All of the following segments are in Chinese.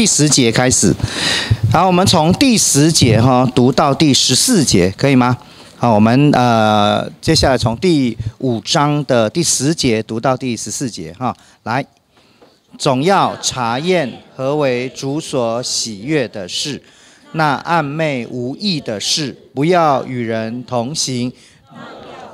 第十节开始，好，我们从第十节哈读到第十四节，可以吗？好，我们呃接下来从第五章的第十节读到第十四节哈，来，总要查验何为主所喜悦的事，那暗昧无益的事，不要与人同行，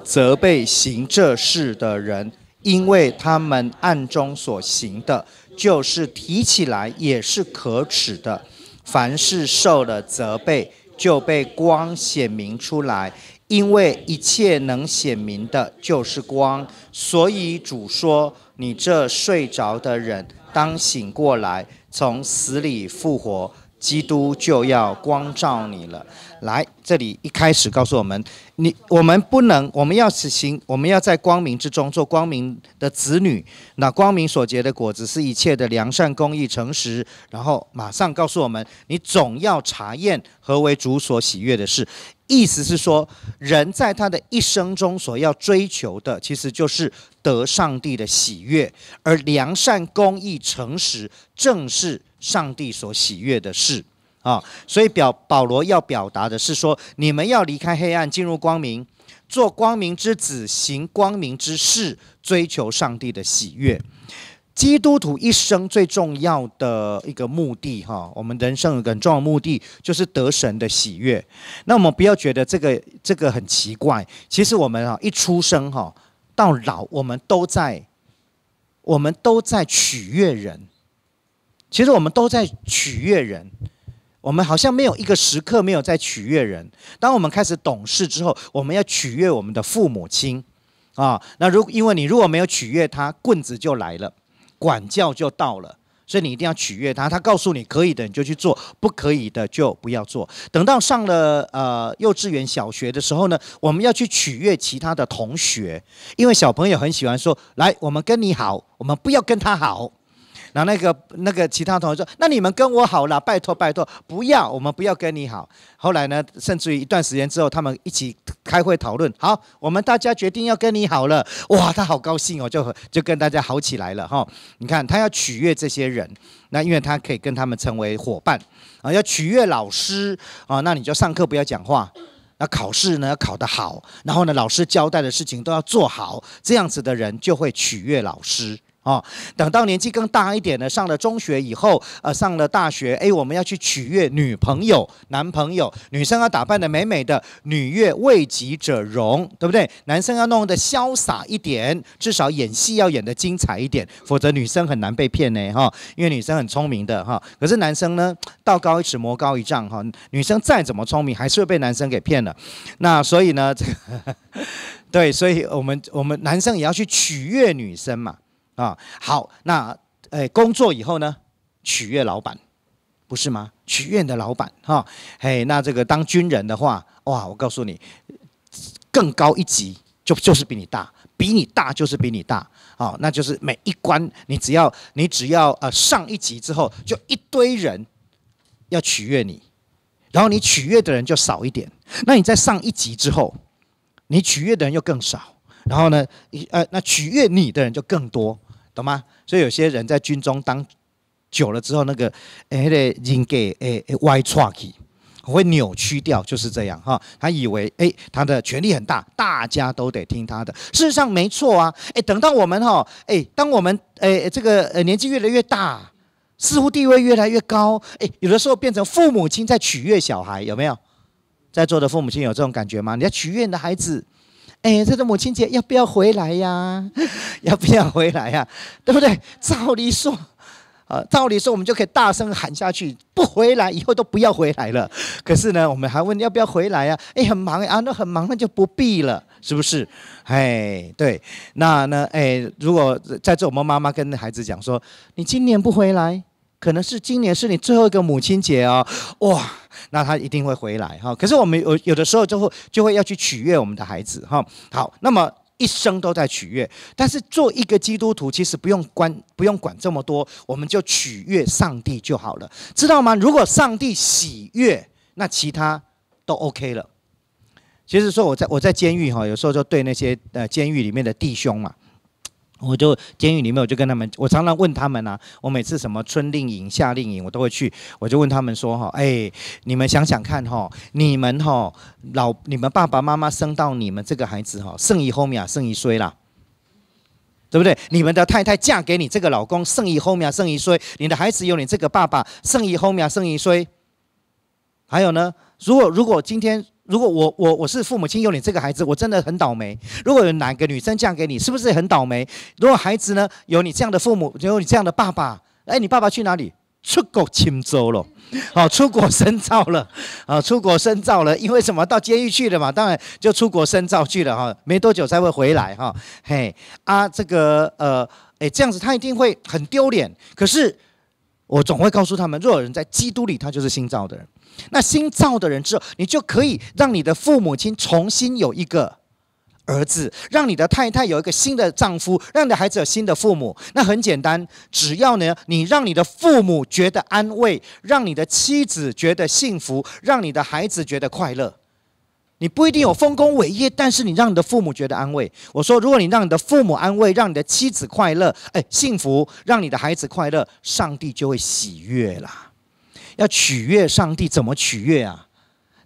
责备行这事的人，因为他们暗中所行的。就是提起来也是可耻的，凡是受了责备，就被光显明出来，因为一切能显明的就是光，所以主说：“你这睡着的人，当醒过来，从死里复活。”基督就要光照你了，来这里一开始告诉我们，你我们不能，我们要实行，我们要在光明之中做光明的子女。那光明所结的果子是一切的良善、公义、诚实。然后马上告诉我们，你总要查验何为主所喜悦的事。意思是说，人在他的一生中所要追求的，其实就是得上帝的喜悦，而良善、公义、诚实正是。上帝所喜悦的事啊，所以表保罗要表达的是说，你们要离开黑暗，进入光明，做光明之子，行光明之事，追求上帝的喜悦。基督徒一生最重要的一个目的哈，我们人生有个重要目的就是得神的喜悦。那我们不要觉得这个这个很奇怪，其实我们啊一出生哈到老，我们都在我们都在取悦人。其实我们都在取悦人，我们好像没有一个时刻没有在取悦人。当我们开始懂事之后，我们要取悦我们的父母亲，啊，那如因为你如果没有取悦他，棍子就来了，管教就到了，所以你一定要取悦他。他告诉你可以的，你就去做；不可以的就不要做。等到上了呃幼稚园、小学的时候呢，我们要去取悦其他的同学，因为小朋友很喜欢说：“来，我们跟你好，我们不要跟他好。”然后那个那个其他同学说，那你们跟我好了，拜托拜托，不要，我们不要跟你好。后来呢，甚至于一段时间之后，他们一起开会讨论，好，我们大家决定要跟你好了。哇，他好高兴哦，就就跟大家好起来了哈。你看，他要取悦这些人，那因为他可以跟他们成为伙伴啊，要取悦老师啊，那你就上课不要讲话，那考试呢要考得好，然后呢，老师交代的事情都要做好，这样子的人就会取悦老师。哦，等到年纪更大一点呢，上了中学以后，呃，上了大学，哎，我们要去取悦女朋友、男朋友。女生要打扮的美美的，女悦为己者容，对不对？男生要弄得潇洒一点，至少演戏要演得精彩一点，否则女生很难被骗呢，哈。因为女生很聪明的，哈。可是男生呢，道高一尺，魔高一丈，哈。女生再怎么聪明，还是会被男生给骗了。那所以呢，这个，对，所以我们我们男生也要去取悦女生嘛。啊，好，那诶，工作以后呢，取悦老板，不是吗？取悦的老板，哈，嘿，那这个当军人的话，哇，我告诉你，更高一级就就是比你大，比你大就是比你大，好，那就是每一关，你只要你只要呃上一级之后，就一堆人要取悦你，然后你取悦的人就少一点，那你在上一级之后，你取悦的人又更少，然后呢，你呃那取悦你的人就更多。懂吗？所以有些人在军中当久了之后，那个哎，人诶哎歪叉去，会扭曲掉，就是这样哈。他以为哎他的权力很大，大家都得听他的。事实上没错啊，哎等到我们哈，哎当我们哎这个呃年纪越来越大，似乎地位越来越高，哎有的时候变成父母亲在取悦小孩，有没有？在座的父母亲有这种感觉吗？你要取悦你的孩子。哎，这个母亲节要不要回来呀？要不要回来呀？对不对？照理说，呃，照理说，我们就可以大声喊下去，不回来，以后都不要回来了。可是呢，我们还问要不要回来呀？哎，很忙啊，那很忙，那就不必了，是不是？哎，对。那呢，哎，如果在座我们妈妈跟孩子讲说，你今年不回来。可能是今年是你最后一个母亲节哦，哇，那他一定会回来哈。可是我们有有的时候就会就会要去取悦我们的孩子哈。好，那么一生都在取悦，但是做一个基督徒其实不用关不用管这么多，我们就取悦上帝就好了，知道吗？如果上帝喜悦，那其他都 OK 了。其实说我在我在监狱哈，有时候就对那些呃监狱里面的弟兄嘛。我就监狱里面，我就跟他们，我常常问他们啊，我每次什么春令营、夏令营，我都会去，我就问他们说，哈，哎，你们想想看，哈，你们哈老，你们爸爸妈妈生到你们这个孩子，哈，剩一毫啊，剩一岁啦，对不对？你们的太太嫁给你这个老公，剩一毫啊，剩一岁，你的孩子有你这个爸爸，剩一毫啊，剩一岁，还有呢？如果如果今天。如果我我我是父母亲有你这个孩子，我真的很倒霉。如果有哪个女生嫁给你，是不是很倒霉？如果孩子呢，有你这样的父母，有你这样的爸爸，哎，你爸爸去哪里？出国钦州了，好，出国深造了，啊，出国深造了，因为什么？到监狱去了嘛，当然就出国深造去了哈，没多久才会回来哈，嘿，啊，这个呃，哎，这样子他一定会很丢脸。可是我总会告诉他们，若有人在基督里，他就是新造的人。那新造的人之后，你就可以让你的父母亲重新有一个儿子，让你的太太有一个新的丈夫，让你的孩子有新的父母。那很简单，只要呢，你让你的父母觉得安慰，让你的妻子觉得幸福，让你的孩子觉得快乐。你不一定有丰功伟业，但是你让你的父母觉得安慰。我说，如果你让你的父母安慰，让你的妻子快乐，哎，幸福，让你的孩子快乐，上帝就会喜悦了。要取悦上帝，怎么取悦啊？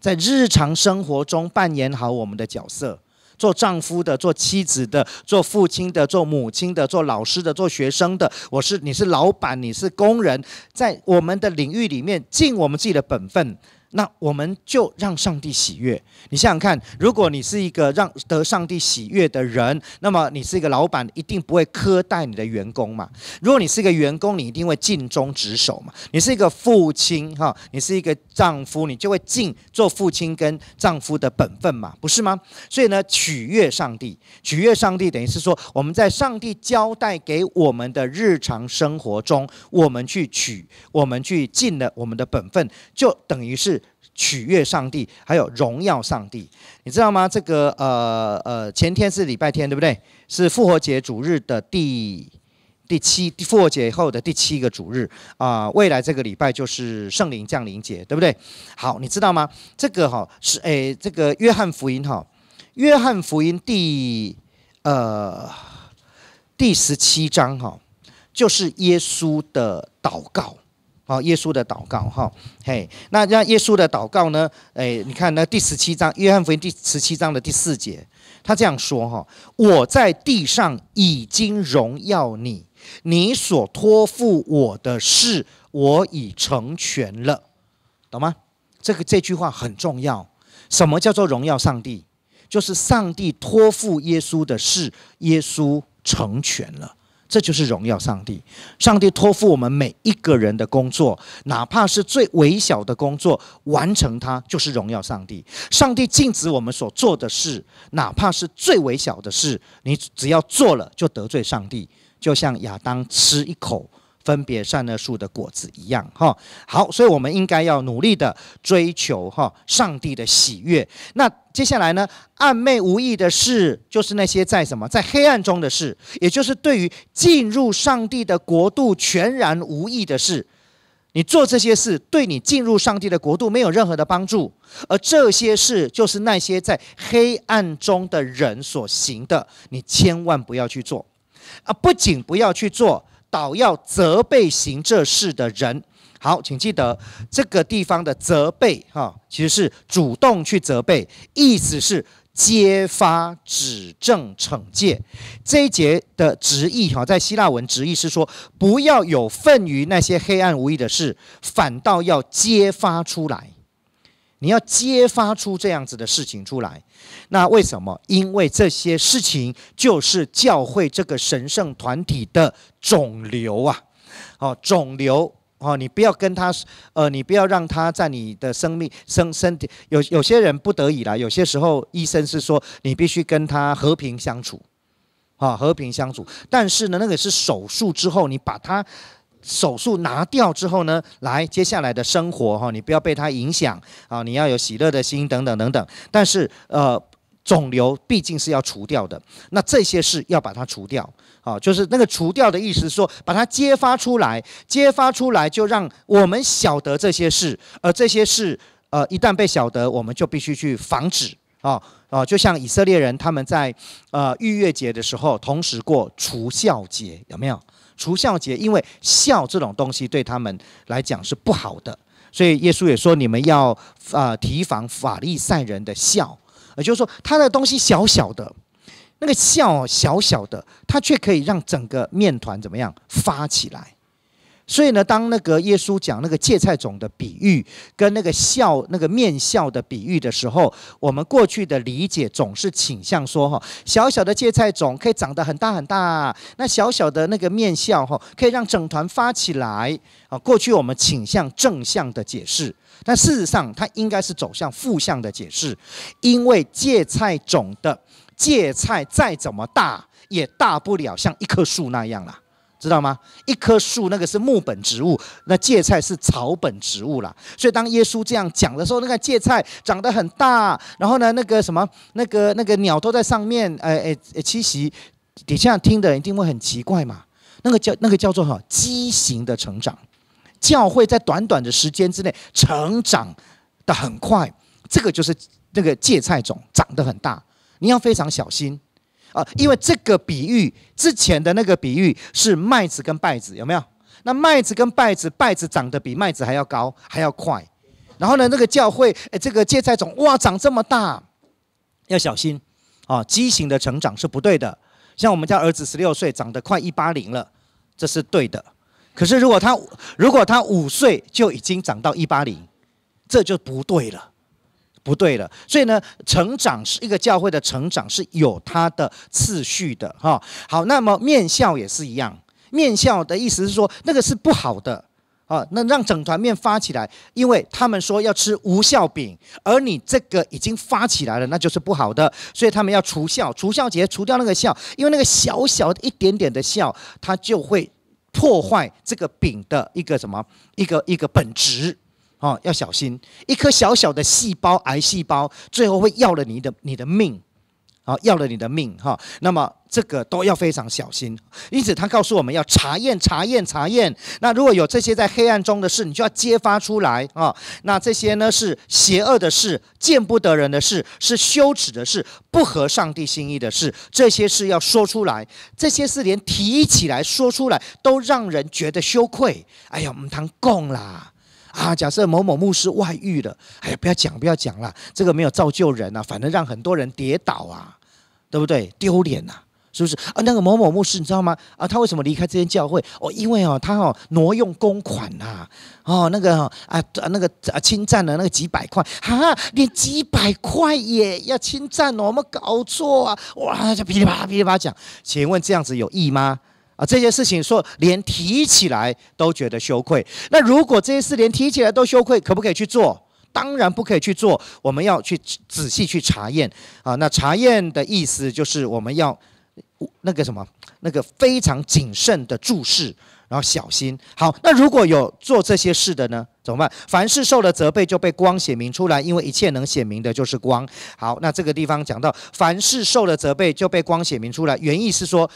在日常生活中扮演好我们的角色，做丈夫的，做妻子的，做父亲的，做母亲的，做老师的，做学生的。我是你是老板，你是工人，在我们的领域里面尽我们自己的本分。那我们就让上帝喜悦。你想想看，如果你是一个让得上帝喜悦的人，那么你是一个老板，一定不会苛待你的员工嘛。如果你是一个员工，你一定会尽忠职守嘛。你是一个父亲哈，你是一个丈夫，你就会尽做父亲跟丈夫的本分嘛，不是吗？所以呢，取悦上帝，取悦上帝，等于是说我们在上帝交代给我们的日常生活中，我们去取，我们去尽了我们的本分，就等于是。取悦上帝，还有荣耀上帝，你知道吗？这个呃呃，前天是礼拜天，对不对？是复活节主日的第第七复活节后的第七个主日啊。未来这个礼拜就是圣灵降临节，对不对？好，你知道吗？这个哈是诶，这个约翰福音哈，约翰福音第呃第十七章哈，就是耶稣的祷告。哦，耶稣的祷告，哈嘿，那让耶稣的祷告呢？诶，你看那第十七章，约翰福音第十七章的第四节，他这样说：哈，我在地上已经荣耀你，你所托付我的事，我已成全了，懂吗？这个这句话很重要。什么叫做荣耀上帝？就是上帝托付耶稣的事，耶稣成全了。这就是荣耀上帝。上帝托付我们每一个人的工作，哪怕是最微小的工作，完成它就是荣耀上帝。上帝禁止我们所做的事，哪怕是最微小的事，你只要做了就得罪上帝。就像亚当吃一口。分别善恶树的果子一样，哈，好，所以我们应该要努力的追求哈上帝的喜悦。那接下来呢？暧昧无意的事，就是那些在什么在黑暗中的事，也就是对于进入上帝的国度全然无意的事。你做这些事，对你进入上帝的国度没有任何的帮助。而这些事，就是那些在黑暗中的人所行的，你千万不要去做。啊，不仅不要去做。倒要责备行这事的人。好，请记得这个地方的责备哈，其实是主动去责备，意思是揭发、指证、惩戒。这一节的直译哈，在希腊文直译是说：不要有份于那些黑暗无益的事，反倒要揭发出来。你要揭发出这样子的事情出来，那为什么？因为这些事情就是教会这个神圣团体的肿瘤啊！哦，肿瘤哦，你不要跟他，呃，你不要让他在你的生命、生身体。有有些人不得已了，有些时候医生是说你必须跟他和平相处，啊，和平相处。但是呢，那个是手术之后，你把它。手术拿掉之后呢，来接下来的生活哈，你不要被它影响啊，你要有喜乐的心等等等等。但是呃，肿瘤毕竟是要除掉的，那这些事要把它除掉啊，就是那个除掉的意思，说把它揭发出来，揭发出来就让我们晓得这些事，而这些事呃一旦被晓得，我们就必须去防止啊啊，就像以色列人他们在呃逾越节的时候同时过除孝节，有没有？除孝节，因为孝这种东西对他们来讲是不好的，所以耶稣也说，你们要啊提防法利赛人的孝，也就是说，他的东西小小的，那个笑小小的，它却可以让整个面团怎么样发起来。所以呢，当那个耶稣讲那个芥菜种的比喻，跟那个笑、那个面笑的比喻的时候，我们过去的理解总是倾向说：哈，小小的芥菜种可以长得很大很大，那小小的那个面笑哈，可以让整团发起来啊。过去我们倾向正向的解释，但事实上它应该是走向负向的解释，因为芥菜种的芥菜再怎么大，也大不了像一棵树那样了。知道吗？一棵树，那个是木本植物，那芥菜是草本植物啦。所以当耶稣这样讲的时候，那个芥菜长得很大，然后呢，那个什么，那个那个鸟都在上面，哎哎，栖息。底下听的人一定会很奇怪嘛。那个叫那个叫做哈畸形的成长，教会在短短的时间之内成长的很快，这个就是那个芥菜种长得很大，你要非常小心。啊，因为这个比喻之前的那个比喻是麦子跟稗子，有没有？那麦子跟稗子，稗子长得比麦子还要高，还要快。然后呢，那个教会，这个芥菜种，哇，长这么大，要小心啊！畸形的成长是不对的。像我们家儿子十六岁，长得快一八零了，这是对的。可是如果他如果他五岁就已经长到一八零，这就不对了。不对了，所以呢，成长是一个教会的成长是有它的次序的哈。好，那么面笑也是一样，面笑的意思是说那个是不好的啊。那让整团面发起来，因为他们说要吃无效饼，而你这个已经发起来了，那就是不好的，所以他们要除笑，除笑节除掉那个笑，因为那个小小的一点点的笑，它就会破坏这个饼的一个什么一个一个本质。哦，要小心！一颗小小的细胞癌细胞，最后会要了你的你的命，啊，要了你的命哈。那么这个都要非常小心。因此，他告诉我们要查验、查验、查验。那如果有这些在黑暗中的事，你就要揭发出来啊。那这些呢是邪恶的事、见不得人的事、是羞耻的事、不合上帝心意的事。这些事要说出来，这些事连提起来说出来都让人觉得羞愧。哎呀，我们谈供啦。啊，假设某某牧师外遇了，哎呀，不要讲，不要讲了，这个没有造就人呐，反正让很多人跌倒啊，对不对？丢脸呐，是不是？啊，那个某某牧师，你知道吗？啊，他为什么离开这间教会？哦，因为哦，他哦挪用公款呐，哦，那个啊啊，那个啊侵占了那个几百块啊，连几百块也要侵占？我们搞错啊！哇，就噼里啪啦噼里啪啦讲，请问这样子有义吗？啊，这些事情说连提起来都觉得羞愧。那如果这些事连提起来都羞愧，可不可以去做？当然不可以去做。我们要去仔细去查验。啊，那查验的意思就是我们要那个什么，那个非常谨慎的注视，然后小心。好，那如果有做这些事的呢，怎么办？凡是受了责备，就被光显明出来，因为一切能显明的就是光。好，那这个地方讲到，凡是受了责备，就被光显明出来，原意是说。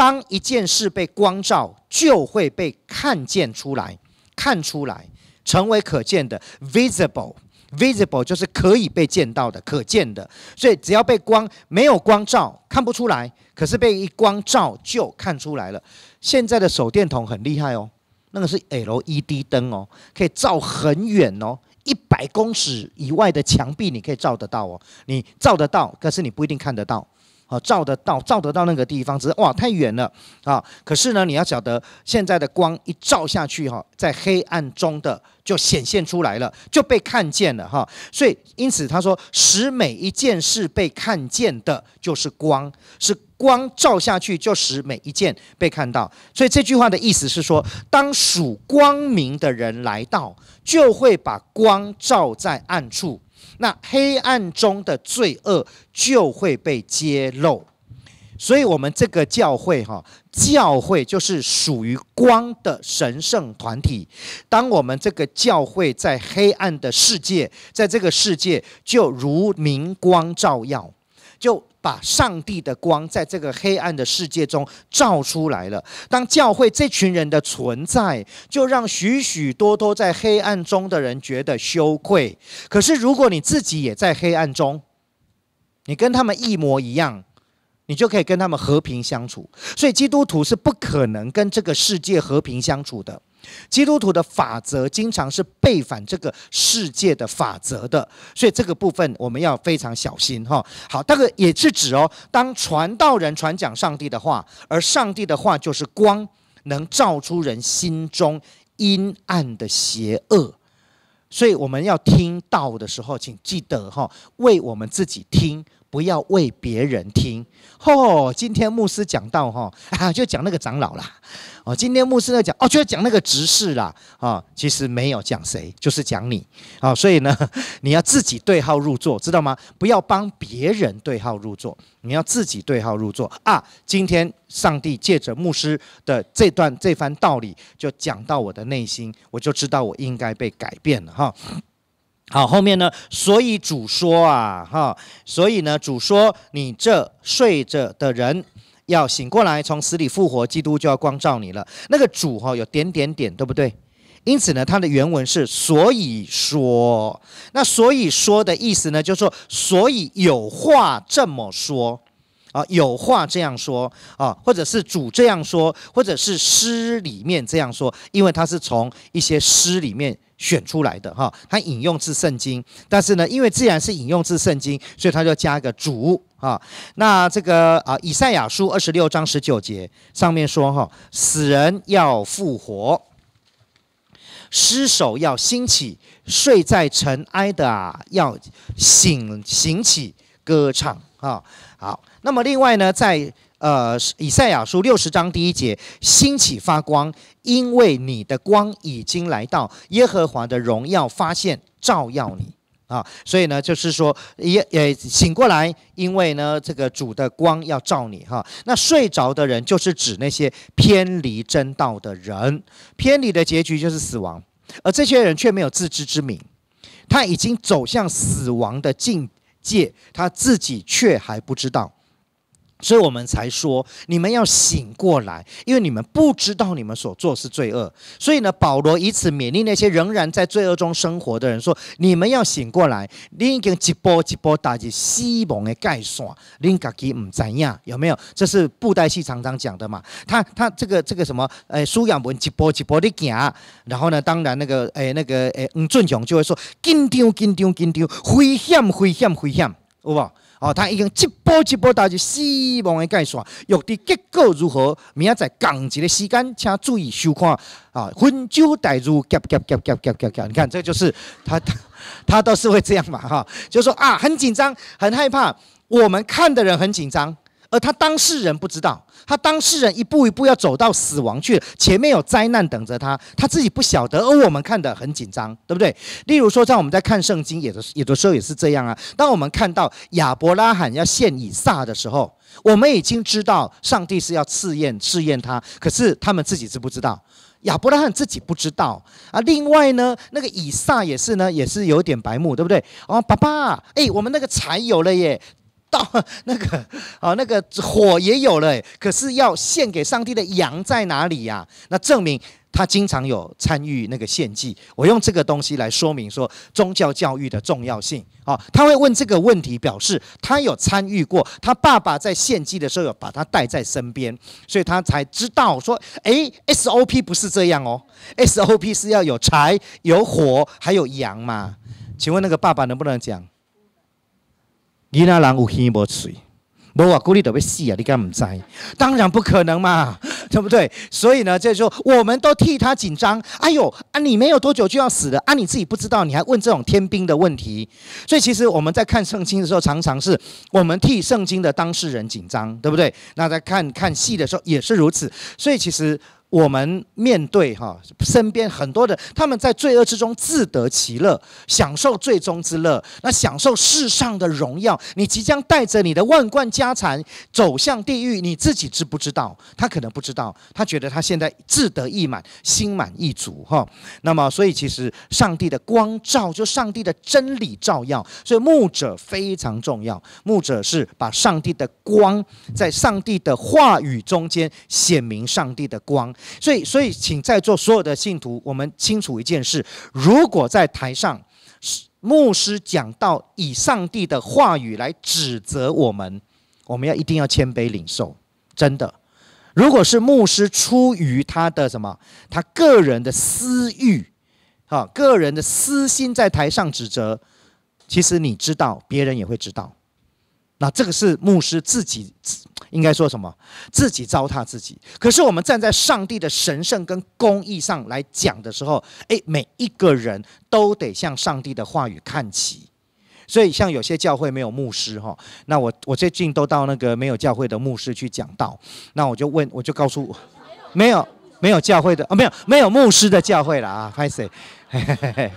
当一件事被光照，就会被看见出来，看出来，成为可见的 （visible）。visible 就是可以被见到的，可见的。所以只要被光，没有光照看不出来，可是被一光照就看出来了。现在的手电筒很厉害哦，那个是 LED 灯哦，可以照很远哦，一百公尺以外的墙壁你可以照得到哦，你照得到，可是你不一定看得到。啊，照得到，照得到那个地方，只是哇，太远了啊！可是呢，你要晓得，现在的光一照下去，哈，在黑暗中的就显现出来了，就被看见了，哈。所以，因此他说，使每一件事被看见的，就是光，是光照下去，就使每一件被看到。所以这句话的意思是说，当属光明的人来到，就会把光照在暗处。那黑暗中的罪恶就会被揭露，所以我们这个教会哈，教会就是属于光的神圣团体。当我们这个教会在黑暗的世界，在这个世界就如明光照耀，就。把上帝的光在这个黑暗的世界中照出来了。当教会这群人的存在，就让许许多多在黑暗中的人觉得羞愧。可是，如果你自己也在黑暗中，你跟他们一模一样。你就可以跟他们和平相处，所以基督徒是不可能跟这个世界和平相处的。基督徒的法则经常是背反这个世界的法则的，所以这个部分我们要非常小心哈。好，这个也是指哦，当传道人传讲上帝的话，而上帝的话就是光，能照出人心中阴暗的邪恶。所以我们要听道的时候，请记得哈，为我们自己听。不要为别人听，哦，今天牧师讲到哈，啊，就讲那个长老啦，哦，今天牧师在讲，哦，就要讲那个执事啦，啊，其实没有讲谁，就是讲你，啊，所以呢，你要自己对号入座，知道吗？不要帮别人对号入座，你要自己对号入座啊！今天上帝借着牧师的这段这番道理，就讲到我的内心，我就知道我应该被改变了，哈。好，后面呢？所以主说啊，哈，所以呢，主说，你这睡着的人要醒过来，从死里复活，基督就要光照你了。那个主哈，有点点点，对不对？因此呢，它的原文是“所以说”，那“所以说”的意思呢，就是说，所以有话这么说啊，有话这样说啊，或者是主这样说，或者是诗里面这样说，因为它是从一些诗里面。选出来的哈，它引用自圣经，但是呢，因为自然是引用自圣经，所以它就要加个“主”啊。那这个啊，《以赛亚书》二十六章十九节上面说：“哈，死人要复活，尸首要兴起，睡在尘埃的要醒醒起，歌唱啊。”好，那么另外呢，在呃，以赛亚书六十章第一节，兴起发光，因为你的光已经来到，耶和华的荣耀发现照耀你啊！所以呢，就是说，耶，呃，醒过来，因为呢，这个主的光要照你哈。那睡着的人，就是指那些偏离正道的人，偏离的结局就是死亡，而这些人却没有自知之明，他已经走向死亡的境界，他自己却还不知道。所以我们才说，你们要醒过来，因为你们不知道你们所做是罪恶。所以呢，保罗以此勉励那些仍然在罪恶中生活的人，说：你们要醒过来。已跟一波一波打击希望的界线，您自己唔知呀？有没有？这是布袋戏常常讲的嘛。他他这个这个什么，诶，苏亚文一波一波的行，然后呢，当然那个诶那个诶，吴俊雄就会说：紧张紧张紧张，危险危险危险，有不？哦，他已经一波一波到就死亡的界线，欲知结果如何，明仔在更一个时间，请注意收看。啊，分久带入，隔隔隔隔隔隔你看，这就是他他他都是会这样嘛哈，就说啊，很紧张，很害怕，我们看的人很紧张。而他当事人不知道，他当事人一步一步要走到死亡去，前面有灾难等着他，他自己不晓得。而我们看的很紧张，对不对？例如说，在我们在看圣经，也的有的时候也是这样啊。当我们看到亚伯拉罕要献以撒的时候，我们已经知道上帝是要试验试验他，可是他们自己知不知道？亚伯拉罕自己不知道啊。另外呢，那个以撒也是呢，也是有点白目，对不对？哦，爸爸，哎，我们那个柴有了耶。到那个啊，那个火也有了，可是要献给上帝的羊在哪里呀？那证明他经常有参与那个献祭。我用这个东西来说明说宗教教育的重要性好，他会问这个问题，表示他有参与过。他爸爸在献祭的时候有把他带在身边，所以他才知道说，哎，SOP 不是这样哦，SOP 是要有柴、有火，还有羊嘛？请问那个爸爸能不能讲？其他人有耳无嘴，无话古你都要死啊！你敢唔知？当然不可能嘛，对不对？所以呢，就说我们都替他紧张。哎呦，啊，你没有多久就要死了啊！你自己不知道，你还问这种天兵的问题。所以其实我们在看圣经的时候，常常是我们替圣经的当事人紧张，对不对？那在看看戏的时候也是如此。所以其实。我们面对哈身边很多的，他们在罪恶之中自得其乐，享受最终之乐，那享受世上的荣耀。你即将带着你的万贯家产走向地狱，你自己知不知道？他可能不知道，他觉得他现在自得意满，心满意足哈。那么，所以其实上帝的光照，就上帝的真理照耀，所以牧者非常重要。牧者是把上帝的光在上帝的话语中间显明上帝的光。所以，所以，请在座所有的信徒，我们清楚一件事：如果在台上，牧师讲到以上帝的话语来指责我们，我们要一定要谦卑领受，真的。如果是牧师出于他的什么，他个人的私欲，哈，个人的私心在台上指责，其实你知道，别人也会知道，那这个是牧师自己。应该说什么？自己糟蹋自己。可是我们站在上帝的神圣跟公义上来讲的时候，哎，每一个人都得向上帝的话语看齐。所以，像有些教会没有牧师哈，那我我最近都到那个没有教会的牧师去讲道，那我就问，我就告诉，没有没有教会的啊，没有没有牧师的教会了啊拍谁？嘿嘿嘿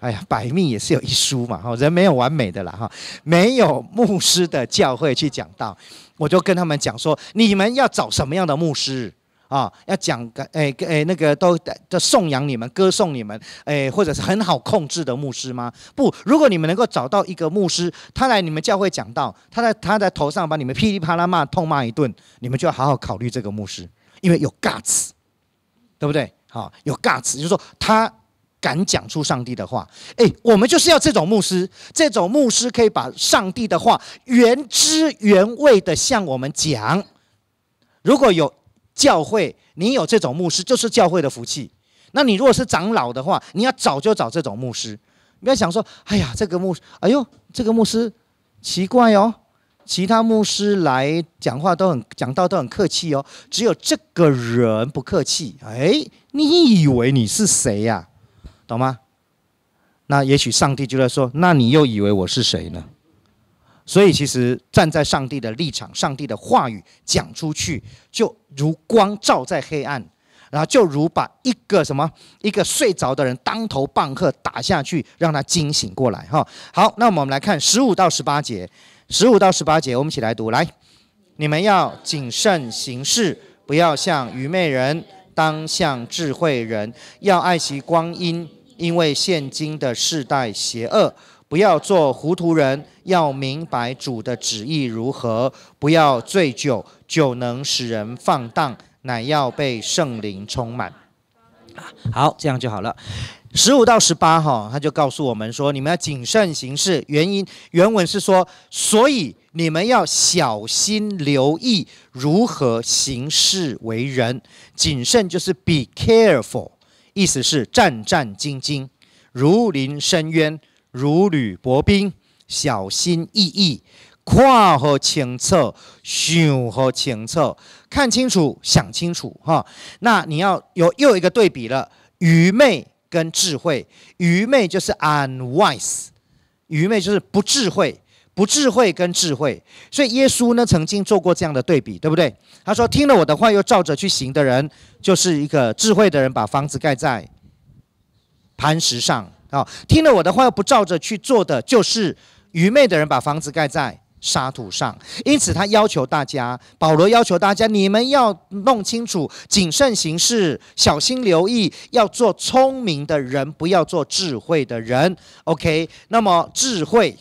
哎呀，百密也是有一疏嘛！哈，人没有完美的啦！哈，没有牧师的教会去讲道，我就跟他们讲说：你们要找什么样的牧师啊？要讲个诶诶，那个都都颂扬你们、歌颂你们，诶，或者是很好控制的牧师吗？不，如果你们能够找到一个牧师，他来你们教会讲道，他在他在头上把你们噼里啪啦骂、痛骂一顿，你们就要好好考虑这个牧师，因为有 guts，对不对？好，有 guts，就是说他。敢讲出上帝的话，哎，我们就是要这种牧师，这种牧师可以把上帝的话原汁原味的向我们讲。如果有教会，你有这种牧师，就是教会的福气。那你如果是长老的话，你要找就找这种牧师。不要想说，哎呀，这个牧师，哎呦，这个牧师奇怪哦，其他牧师来讲话都很讲道都很客气哦，只有这个人不客气。哎，你以为你是谁呀？懂吗？那也许上帝就在说：“那你又以为我是谁呢？”所以，其实站在上帝的立场，上帝的话语讲出去，就如光照在黑暗，然后就如把一个什么一个睡着的人当头棒喝打下去，让他惊醒过来。哈，好，那我们来看十五到十八节，十五到十八节，我们一起来读。来，你们要谨慎行事，不要像愚昧人，当像智慧人，要爱惜光阴。因为现今的世代邪恶，不要做糊涂人，要明白主的旨意如何。不要醉酒，酒能使人放荡，乃要被圣灵充满。好，这样就好了。十五到十八哈，他就告诉我们说，你们要谨慎行事。原因原文是说，所以你们要小心留意如何行事为人。谨慎就是 be careful。意思是战战兢兢，如临深渊，如履薄冰，小心翼翼，看和清楚，想和清楚，看清楚，想清楚，哈。那你要有又一个对比了，愚昧跟智慧。愚昧就是 unwise，愚昧就是不智慧。不智慧跟智慧，所以耶稣呢曾经做过这样的对比，对不对？他说：“听了我的话又照着去行的人，就是一个智慧的人，把房子盖在磐石上啊。听了我的话又不照着去做的，就是愚昧的人，把房子盖在沙土上。因此，他要求大家，保罗要求大家，你们要弄清楚，谨慎行事，小心留意，要做聪明的人，不要做智慧的人。OK，那么智慧。”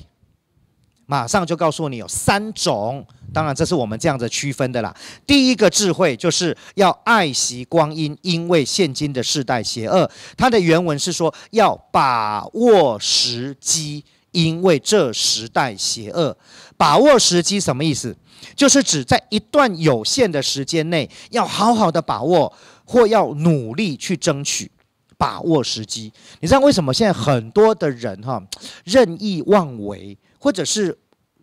马上就告诉你有三种，当然这是我们这样子区分的啦。第一个智慧就是要爱惜光阴，因为现今的世代邪恶。它的原文是说要把握时机，因为这时代邪恶。把握时机什么意思？就是指在一段有限的时间内，要好好的把握，或要努力去争取把握时机。你知道为什么现在很多的人哈任意妄为？或者是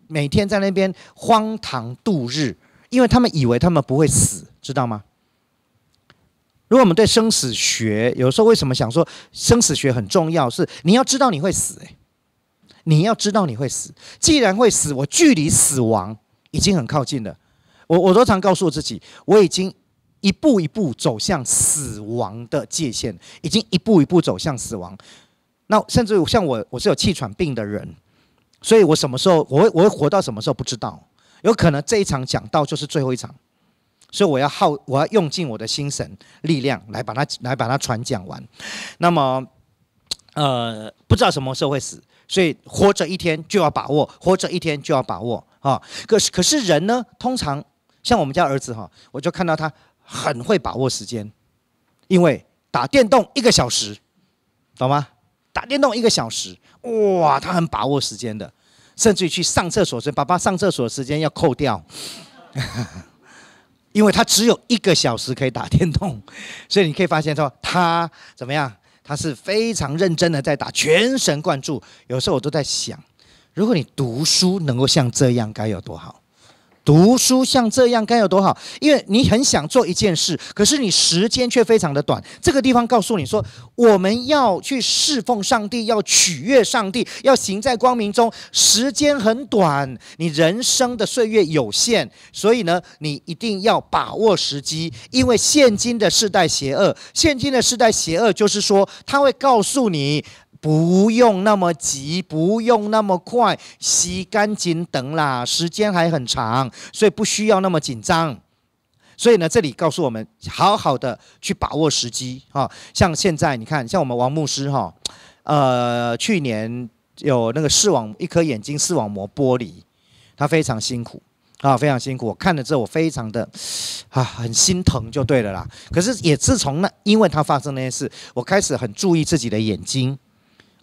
每天在那边荒唐度日，因为他们以为他们不会死，知道吗？如果我们对生死学，有时候为什么想说生死学很重要？是你要知道你会死，哎，你要知道你会死。既然会死，我距离死亡已经很靠近了。我我都常告诉我自己，我已经一步一步走向死亡的界限，已经一步一步走向死亡。那甚至像我，我是有气喘病的人。所以，我什么时候我会我会活到什么时候不知道，有可能这一场讲到就是最后一场，所以我要耗我要用尽我的心神力量来把它来把它传讲完。那么，呃，不知道什么时候会死，所以活着一天就要把握，活着一天就要把握啊。可是可是人呢，通常像我们家儿子哈，我就看到他很会把握时间，因为打电动一个小时，懂吗？打电动一个小时，哇，他很把握时间的。甚至于去上厕所时，爸爸上厕所时间要扣掉，因为他只有一个小时可以打电动，所以你可以发现说他怎么样？他是非常认真的在打，全神贯注。有时候我都在想，如果你读书能够像这样，该有多好。读书像这样该有多好？因为你很想做一件事，可是你时间却非常的短。这个地方告诉你说，我们要去侍奉上帝，要取悦上帝，要行在光明中。时间很短，你人生的岁月有限，所以呢，你一定要把握时机。因为现今的世代邪恶，现今的世代邪恶就是说，他会告诉你。不用那么急，不用那么快，洗干净等啦，时间还很长，所以不需要那么紧张。所以呢，这里告诉我们，好好的去把握时机哈，像现在，你看，像我们王牧师哈，呃，去年有那个视网一颗眼睛视网膜剥离，他非常辛苦啊，非常辛苦。我看了之后，我非常的啊，很心疼就对了啦。可是也自从那，因为他发生那些事，我开始很注意自己的眼睛。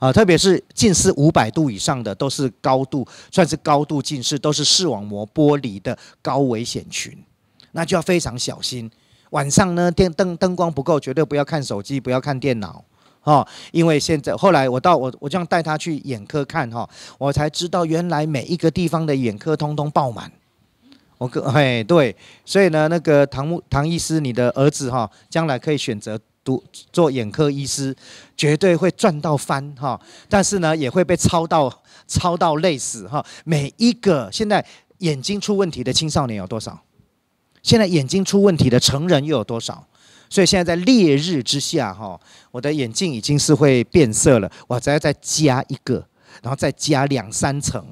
啊，特别是近视五百度以上的，都是高度，算是高度近视，都是视网膜剥离的高危险群，那就要非常小心。晚上呢，电灯灯光不够，绝对不要看手机，不要看电脑，哦，因为现在后来我到我我就带他去眼科看哈，我才知道原来每一个地方的眼科通通爆满。我哥哎对，所以呢，那个唐唐医师，你的儿子哈，将来可以选择。读做眼科医师，绝对会赚到翻哈，但是呢，也会被抄到抄到累死哈。每一个现在眼睛出问题的青少年有多少？现在眼睛出问题的成人又有多少？所以现在在烈日之下哈，我的眼镜已经是会变色了。我只要再加一个，然后再加两三层，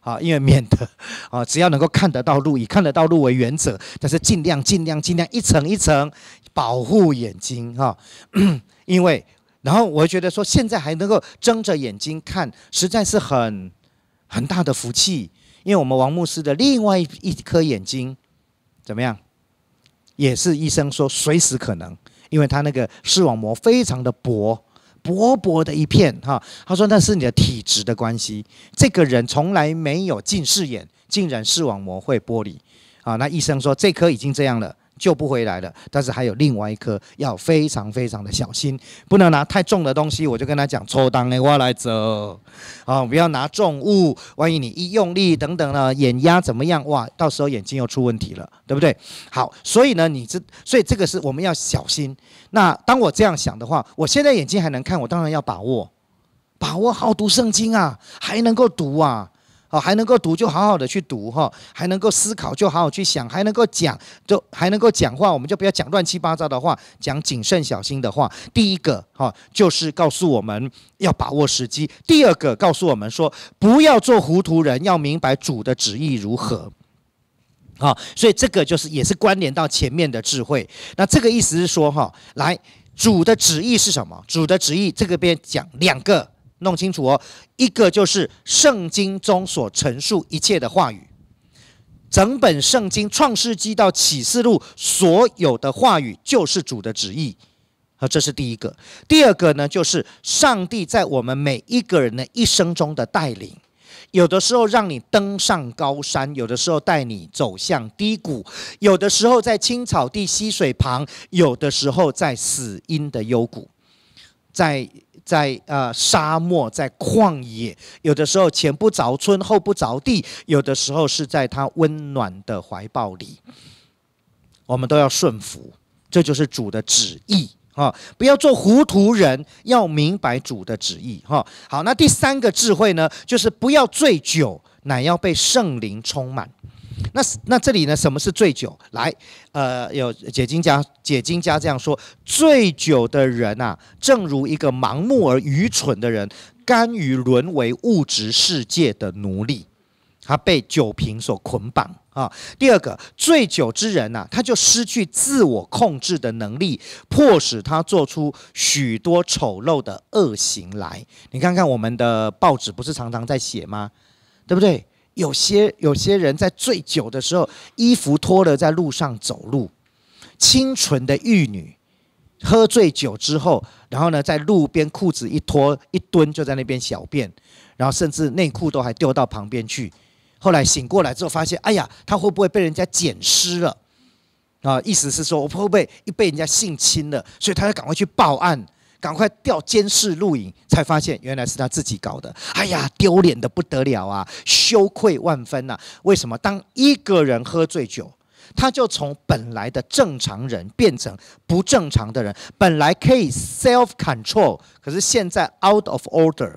啊，因为免得啊，只要能够看得到路，以看得到路为原则，但是尽量尽量尽量一层一层。保护眼睛哈，因为然后我觉得说现在还能够睁着眼睛看，实在是很很大的福气。因为我们王牧师的另外一颗眼睛怎么样，也是医生说随时可能，因为他那个视网膜非常的薄，薄薄的一片哈。他说那是你的体质的关系，这个人从来没有近视眼，竟然视网膜会剥离啊。那医生说这颗已经这样了。救不回来了，但是还有另外一颗要非常非常的小心，不能拿太重的东西。我就跟他讲，抽单哎，我来走，啊，不要拿重物，万一你一用力等等呢，眼压怎么样？哇，到时候眼睛又出问题了，对不对？好，所以呢，你这所以这个是我们要小心。那当我这样想的话，我现在眼睛还能看，我当然要把握，把握好读圣经啊，还能够读啊。哦，还能够读，就好好的去读哈；还能够思考，就好好去想；还能够讲，就还能够讲话。我们就不要讲乱七八糟的话，讲谨慎小心的话。第一个，哈，就是告诉我们要把握时机；第二个，告诉我们说不要做糊涂人，要明白主的旨意如何。啊，所以这个就是也是关联到前面的智慧。那这个意思是说，哈，来，主的旨意是什么？主的旨意，这个边讲两个。弄清楚哦，一个就是圣经中所陈述一切的话语，整本圣经创世纪到启示录所有的话语，就是主的旨意，啊，这是第一个。第二个呢，就是上帝在我们每一个人的一生中的带领，有的时候让你登上高山，有的时候带你走向低谷，有的时候在青草地溪水旁，有的时候在死荫的幽谷。在在呃沙漠，在旷野，有的时候前不着村，后不着地；有的时候是在他温暖的怀抱里，我们都要顺服，这就是主的旨意啊！不要做糊涂人，要明白主的旨意哈。好，那第三个智慧呢，就是不要醉酒，乃要被圣灵充满。那那这里呢？什么是醉酒？来，呃，有解经家解经家这样说：醉酒的人啊，正如一个盲目而愚蠢的人，甘于沦为物质世界的奴隶，他被酒瓶所捆绑啊。第二个，醉酒之人啊，他就失去自我控制的能力，迫使他做出许多丑陋的恶行来。你看看我们的报纸，不是常常在写吗？对不对？有些有些人在醉酒的时候，衣服脱了在路上走路，清纯的玉女，喝醉酒之后，然后呢在路边裤子一脱一蹲就在那边小便，然后甚至内裤都还丢到旁边去，后来醒过来之后发现，哎呀，他会不会被人家捡尸了？啊，意思是说我会不会一被人家性侵了，所以他要赶快去报案。赶快调监视录影，才发现原来是他自己搞的。哎呀，丢脸的不得了啊，羞愧万分呐！为什么？当一个人喝醉酒，他就从本来的正常人变成不正常的人。本来可以 self control，可是现在 out of order，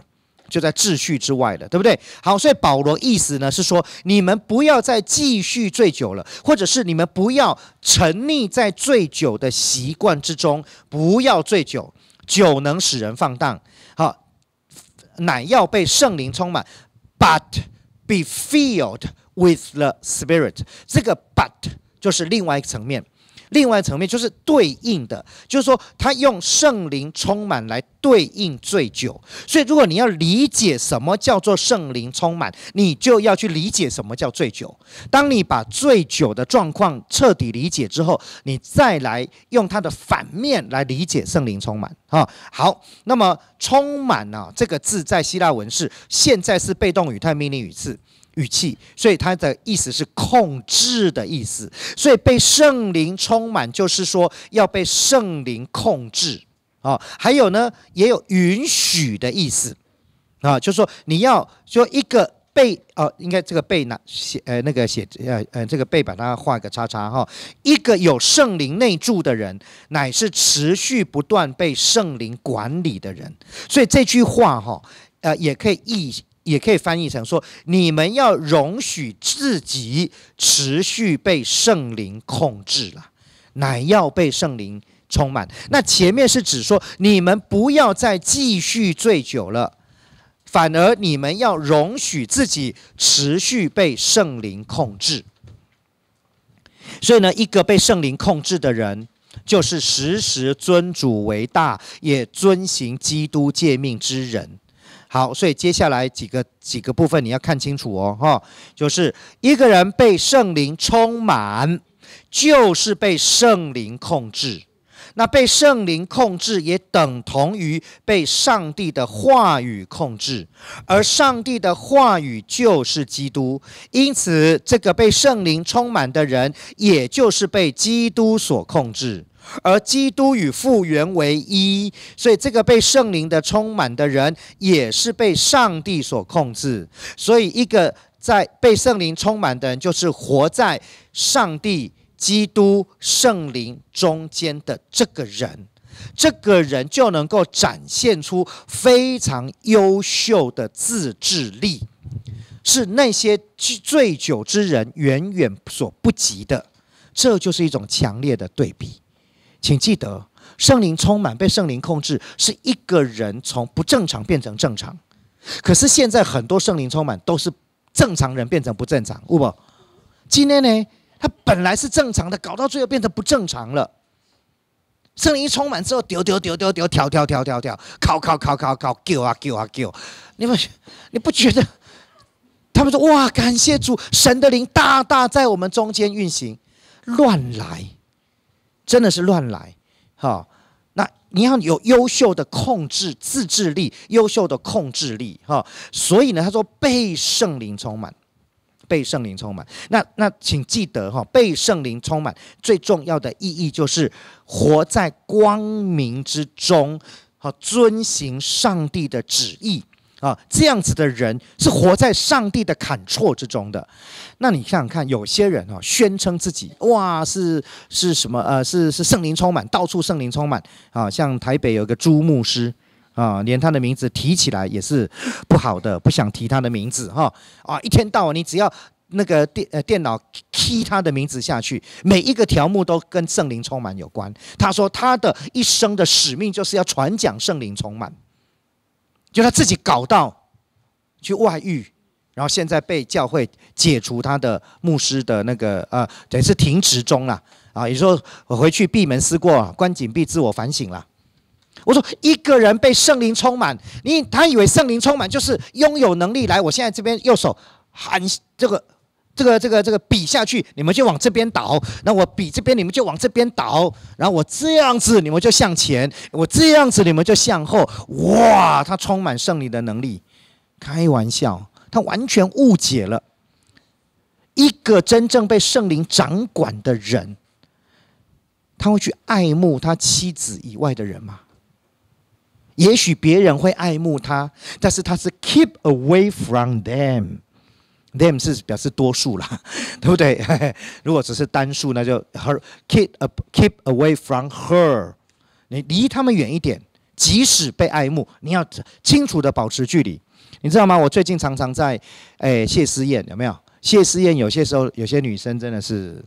就在秩序之外了，对不对？好，所以保罗意思呢是说，你们不要再继续醉酒了，或者是你们不要沉溺在醉酒的习惯之中，不要醉酒。酒能使人放荡，好，乃要被圣灵充满。But be filled with the Spirit。这个 But 就是另外一个层面。另外层面就是对应的，就是说他用圣灵充满来对应醉酒。所以如果你要理解什么叫做圣灵充满，你就要去理解什么叫醉酒。当你把醉酒的状况彻底理解之后，你再来用它的反面来理解圣灵充满哈，好，那么充满呢这个字在希腊文是现在是被动语态命令语词。语气，所以它的意思是控制的意思，所以被圣灵充满，就是说要被圣灵控制。哦，还有呢，也有允许的意思，啊，就是说你要说一个被哦，应该这个被呢写呃那个写呃呃这个被把它画个叉叉哈。一个有圣灵内住的人，乃是持续不断被圣灵管理的人。所以这句话哈，呃，也可以意。也可以翻译成说：“你们要容许自己持续被圣灵控制了，乃要被圣灵充满。”那前面是指说，你们不要再继续醉酒了，反而你们要容许自己持续被圣灵控制。所以呢，一个被圣灵控制的人，就是时时尊主为大，也遵行基督诫命之人。好，所以接下来几个几个部分你要看清楚哦，哈，就是一个人被圣灵充满，就是被圣灵控制，那被圣灵控制也等同于被上帝的话语控制，而上帝的话语就是基督，因此这个被圣灵充满的人，也就是被基督所控制。而基督与复原为一，所以这个被圣灵的充满的人，也是被上帝所控制。所以，一个在被圣灵充满的人，就是活在上帝、基督、圣灵中间的这个人。这个人就能够展现出非常优秀的自制力，是那些醉酒之人远远所不及的。这就是一种强烈的对比。请记得，圣灵充满、被圣灵控制，是一个人从不正常变成正常。可是现在很多圣灵充满都是正常人变成不正常，哦不？今天呢，他本来是正常的，搞到最后变成不正常了。圣灵一充满之后，丢丢丢丢丢，跳跳跳跳跳，靠靠靠靠靠，叫啊叫啊叫！你们你不觉得？他们说：“哇，感谢主，神的灵大大在我们中间运行，乱来。”真的是乱来，哈！那你要有优秀的控制自制力，优秀的控制力，哈！所以呢，他说被圣灵充满，被圣灵充满。那那，请记得哈，被圣灵充满最重要的意义就是活在光明之中，好，遵行上帝的旨意。啊，这样子的人是活在上帝的砍错之中的。那你想想看，有些人哦，宣称自己哇，是是什么？呃，是是圣灵充满，到处圣灵充满啊。像台北有个朱牧师啊，连他的名字提起来也是不好的，不想提他的名字哈。啊，一天到晚你只要那个电呃电脑踢他的名字下去，每一个条目都跟圣灵充满有关。他说他的一生的使命就是要传讲圣灵充满。就他自己搞到去外遇，然后现在被教会解除他的牧师的那个呃，等于是停职中了啊，就说，我回去闭门思过，关紧闭自我反省了。我说一个人被圣灵充满，你他以为圣灵充满就是拥有能力来，我现在这边右手含这个。这个这个这个比下去，你们就往这边倒；那我比这边，你们就往这边倒。然后我这样子，你们就向前；我这样子，你们就向后。哇！他充满圣灵的能力，开玩笑，他完全误解了。一个真正被圣灵掌管的人，他会去爱慕他妻子以外的人吗？也许别人会爱慕他，但是他是 keep away from them。them 是表示多数啦，对不对？如果只是单数，那就 her keep a keep away from her，你离他们远一点，即使被爱慕，你要清楚的保持距离。你知道吗？我最近常常在，诶，谢思燕有没有？谢思燕有些时候，有些女生真的是，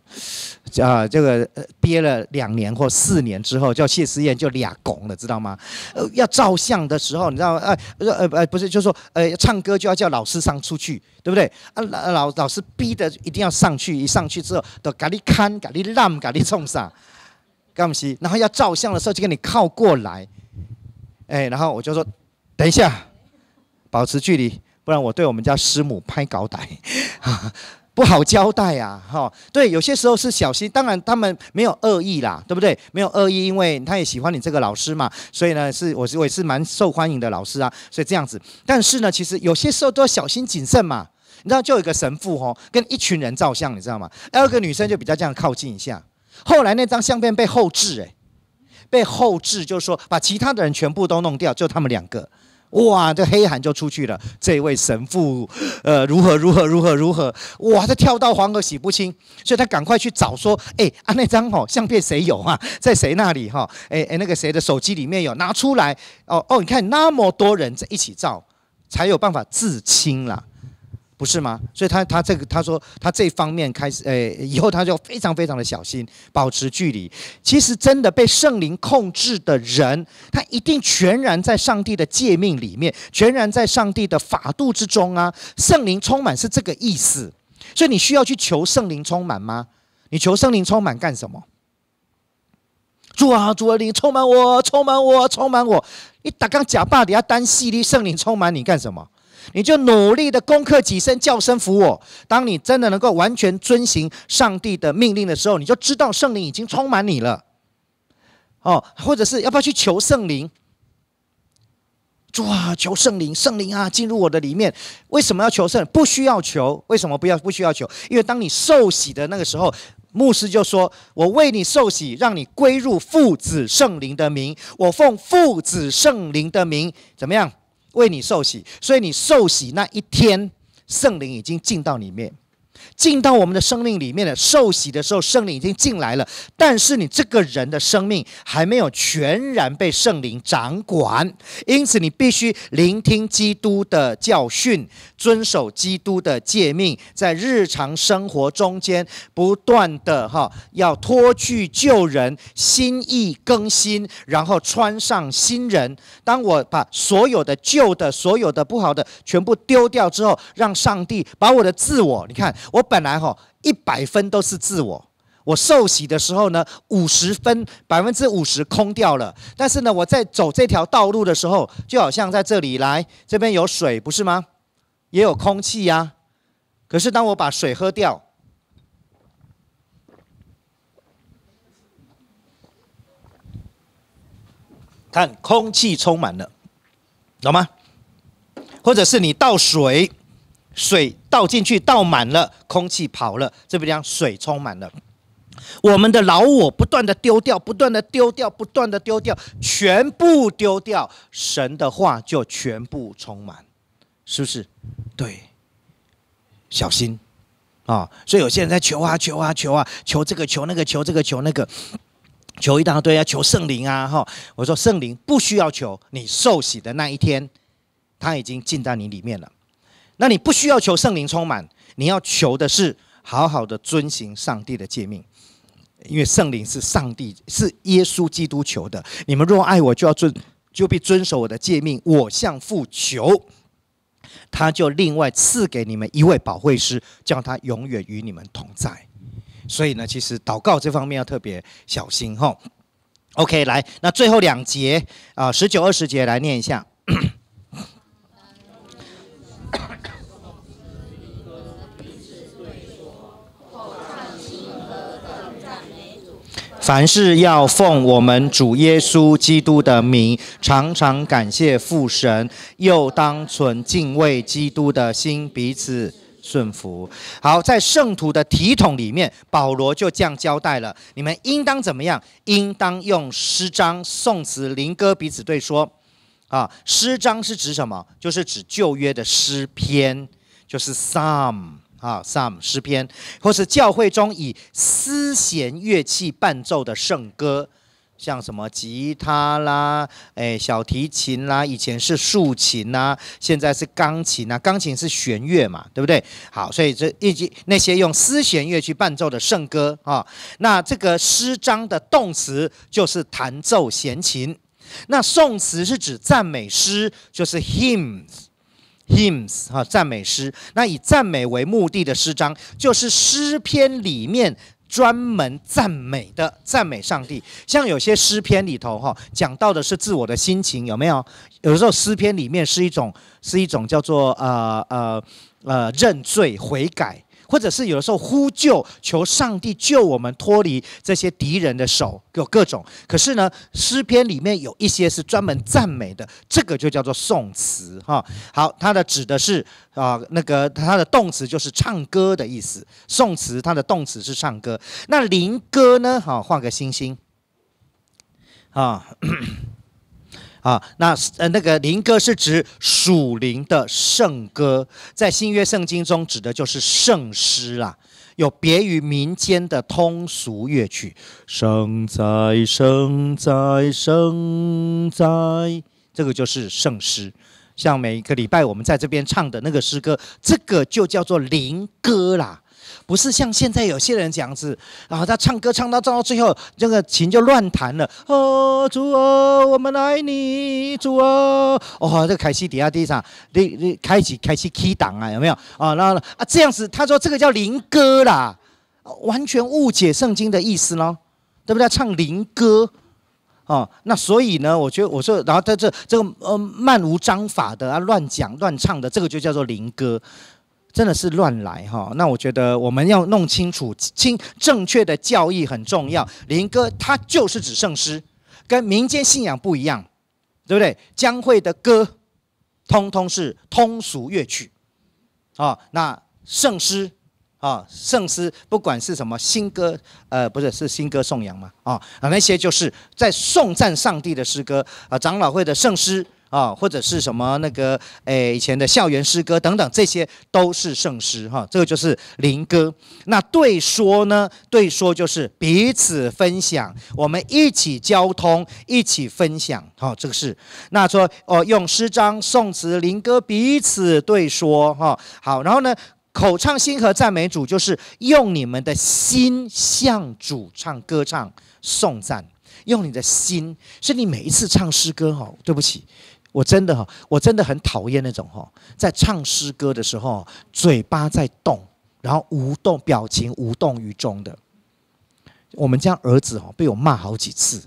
啊，这个憋了两年或四年之后，叫谢思燕就俩拱了，知道吗？呃，要照相的时候，你知道，呃，呃，呃，不是，就是说，呃，唱歌就要叫老师上出去，对不对？啊，老老老师逼的一定要上去，一上去之后都咖喱看、咖喱浪、咖喱冲上，干嘛西？然后要照相的时候就跟你靠过来，哎，然后我就说，等一下，保持距离。不然我对我们家师母拍搞歹，哈，不好交代啊！哈，对，有些时候是小心，当然他们没有恶意啦，对不对？没有恶意，因为他也喜欢你这个老师嘛，所以呢，是我是我也是蛮受欢迎的老师啊，所以这样子。但是呢，其实有些时候都要小心谨慎嘛，你知道，就有一个神父哦，跟一群人照相，你知道吗？有个女生就比较这样靠近一下，后来那张相片被后置，哎，被后置，就是说把其他的人全部都弄掉，就他们两个。哇！这黑韩就出去了。这位神父，呃，如何如何如何如何？哇！他跳到黄河洗不清，所以他赶快去找说：哎，啊，那张哦相片谁有啊？在谁那里哈？哎哎，那个谁的手机里面有拿出来？哦哦，你看那么多人在一起照，才有办法自清了。不是吗？所以他他这个他说他这方面开始诶，以后他就非常非常的小心，保持距离。其实真的被圣灵控制的人，他一定全然在上帝的诫命里面，全然在上帝的法度之中啊。圣灵充满是这个意思。所以你需要去求圣灵充满吗？你求圣灵充满干什么？主啊，主啊，你充满我，充满我，充满我！你打刚假霸你要单系列圣灵充满你干什么？你就努力的攻克己身，叫声服我。当你真的能够完全遵行上帝的命令的时候，你就知道圣灵已经充满你了。哦，或者是要不要去求圣灵？主啊，求圣灵，圣灵啊，进入我的里面。为什么要求圣？不需要求。为什么不要？不需要求？因为当你受洗的那个时候，牧师就说：“我为你受洗，让你归入父子圣灵的名。我奉父子圣灵的名，怎么样？”为你受洗，所以你受洗那一天，圣灵已经进到里面。进到我们的生命里面了，受洗的时候圣灵已经进来了，但是你这个人的生命还没有全然被圣灵掌管，因此你必须聆听基督的教训，遵守基督的诫命，在日常生活中间不断的哈要脱去旧人，心意更新，然后穿上新人。当我把所有的旧的、所有的不好的全部丢掉之后，让上帝把我的自我，你看。我本来哈一百分都是自我，我受洗的时候呢五十分百分之五十空掉了，但是呢我在走这条道路的时候，就好像在这里来这边有水不是吗？也有空气呀，可是当我把水喝掉，看空气充满了，懂吗？或者是你倒水。水倒进去，倒满了，空气跑了，这边这样水充满了。我们的老我不断的丢掉，不断的丢掉，不断的丢掉，全部丢掉，神的话就全部充满，是不是？对，小心啊！所以有些人在求啊求啊求啊求这个求那个求这个求那个，求一大堆啊，求圣灵啊哈！我说圣灵不需要求，你受洗的那一天，他已经进到你里面了。那你不需要求圣灵充满，你要求的是好好的遵行上帝的诫命，因为圣灵是上帝，是耶稣基督求的。你们若爱我，就要遵，就必遵守我的诫命。我向父求，他就另外赐给你们一位保惠师，叫他永远与你们同在。所以呢，其实祷告这方面要特别小心。哈，OK，来，那最后两节啊，十九、二十节来念一下。凡事要奉我们主耶稣基督的名，常常感谢父神，又当存敬畏基督的心，彼此顺服。好，在圣徒的体统里面，保罗就这样交代了：你们应当怎么样？应当用诗章、颂词、灵歌彼此对说。啊，诗章是指什么？就是指旧约的诗篇，就是 psalm 啊，psalm 诗篇，或是教会中以丝弦乐器伴奏的圣歌，像什么吉他啦，哎，小提琴啦，以前是竖琴呐，现在是钢琴呐，钢琴是弦乐嘛，对不对？好，所以这以及那些用丝弦乐器伴奏的圣歌啊，那这个诗章的动词就是弹奏弦琴。那颂词是指赞美诗，就是 hymns，hymns 哈赞美诗。那以赞美为目的的诗章，就是诗篇里面专门赞美的赞美上帝。像有些诗篇里头哈，讲到的是自我的心情，有没有？有时候诗篇里面是一种是一种叫做呃呃呃认罪悔改。或者是有的时候呼救，求上帝救我们脱离这些敌人的手，有各种。可是呢，诗篇里面有一些是专门赞美的，这个就叫做颂词哈。好，它的指的是啊，那个它的动词就是唱歌的意思，颂词它的动词是唱歌。那灵歌呢？好，换个星星，啊。啊，那呃，那个灵歌是指属灵的圣歌，在新约圣经中指的就是圣诗啦，有别于民间的通俗乐曲。圣哉，圣哉，圣哉，这个就是圣诗，像每一个礼拜我们在这边唱的那个诗歌，这个就叫做灵歌啦。不是像现在有些人这样子，然后他唱歌唱到唱到最后，这个琴就乱弹了。哦，主啊，我们爱你，主啊，哦，这个凯西底下第一场，你你开启开启 K 档啊，有没有？啊，然后啊这样子，他说这个叫灵歌啦，完全误解圣经的意思喽，对不对？唱灵歌，哦，那所以呢，我觉得我说，然后在这这个呃漫无章法的啊，乱讲乱唱的，这个就叫做灵歌。真的是乱来哈！那我觉得我们要弄清楚，清正确的教义很重要。林哥他就是指圣诗，跟民间信仰不一样，对不对？江会的歌，通通是通俗乐曲，啊，那圣诗，啊圣诗，不管是什么新歌，呃，不是是新歌颂扬嘛，啊，那些就是在颂赞上帝的诗歌，啊，长老会的圣诗。啊，或者是什么那个诶，以前的校园诗歌等等，这些都是圣诗哈。这个就是灵歌。那对说呢？对说就是彼此分享，我们一起交通，一起分享哈。这个是那说哦，用诗章、宋词、灵歌彼此对说哈。好，然后呢，口唱心和赞美主，就是用你们的心向主唱歌、唱颂赞。用你的心，是你每一次唱诗歌哈。对不起。我真的哈，我真的很讨厌那种哈，在唱诗歌的时候嘴巴在动，然后无动表情无动于衷的。我们家儿子哈被我骂好几次，